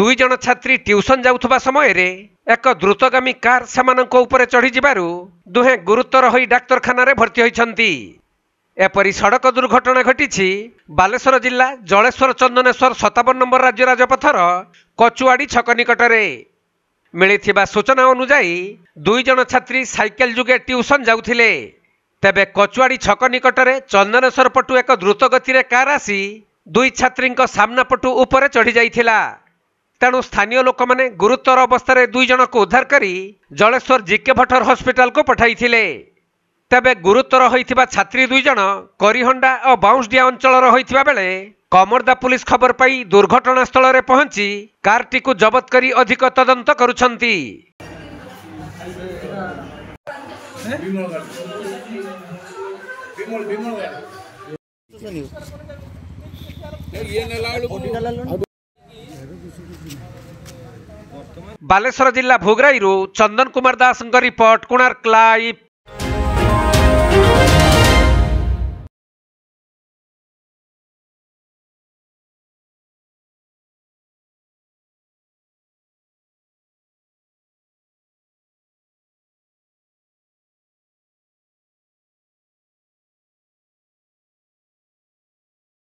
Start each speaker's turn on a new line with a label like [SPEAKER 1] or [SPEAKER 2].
[SPEAKER 1] ଦୁଇ ଜଣ ଛାତ୍ରୀ ଟ୍ୟୁସନ୍ ଯାଉଥିବା ସମୟରେ ଏକ ଦ୍ରୁତଗାମୀ କାର୍ ସେମାନଙ୍କ ଉପରେ ଚଢ଼ିଯିବାରୁ ଦୁହେଁ ଗୁରୁତର ହୋଇ ଡାକ୍ତରଖାନାରେ ଭର୍ତ୍ତି ହୋଇଛନ୍ତି ଏପରି ସଡ଼କ ଦୁର୍ଘଟଣା ଘଟିଛି ବାଲେଶ୍ୱର ଜିଲ୍ଲା ଜଳେଶ୍ୱର ଚନ୍ଦନେଶ୍ୱର ସତାବନ ନମ୍ବର ରାଜ୍ୟ ରାଜପଥର କଚୁଆଡ଼ି ଛକ ନିକଟରେ ମିଳିଥିବା ସୂଚନା ଅନୁଯାୟୀ ଦୁଇ ଜଣ ଛାତ୍ରୀ ସାଇକେଲ ଯୋଗେ ଟ୍ୟୁସନ୍ ଯାଉଥିଲେ ତେବେ କଚୁଆଡ଼ି ଛକ ନିକଟରେ ଚନ୍ଦନେଶ୍ୱର ପଟୁ ଏକ ଦ୍ରୁତ ଗତିରେ କାର୍ ଆସି ଦୁଇ ଛାତ୍ରୀଙ୍କ ସାମ୍ନା ପଟୁ ଉପରେ ଚଢ଼ିଯାଇଥିଲା ତେଣୁ ସ୍ଥାନୀୟ ଲୋକମାନେ ଗୁରୁତର ଅବସ୍ଥାରେ ଦୁଇ ଜଣଙ୍କୁ ଉଦ୍ଧାର କରି ଜଳେଶ୍ୱର ଜିକେ ଭଟ୍ଟର ହସ୍ପିଟାଲକୁ ପଠାଇଥିଲେ ତେବେ ଗୁରୁତର ହୋଇଥିବା ଛାତ୍ରୀ ଦୁଇ ଜଣ କରିହଣ୍ଡା ଓ ବାଉଁଶଡିଆ ଅଞ୍ଚଳର ହୋଇଥିବା ବେଳେ କମର୍ଦା ପୁଲିସ ଖବର ପାଇ ଦୁର୍ଘଟଣାସ୍ଥଳରେ ପହଞ୍ଚି କାର୍ଟିକୁ ଜବତ କରି ଅଧିକ ତଦନ୍ତ କରୁଛନ୍ତି ये बालेश्वर जिल्ला भोग्राई चन्दन कुमार दासको रिपोर्ट कुणाक लभ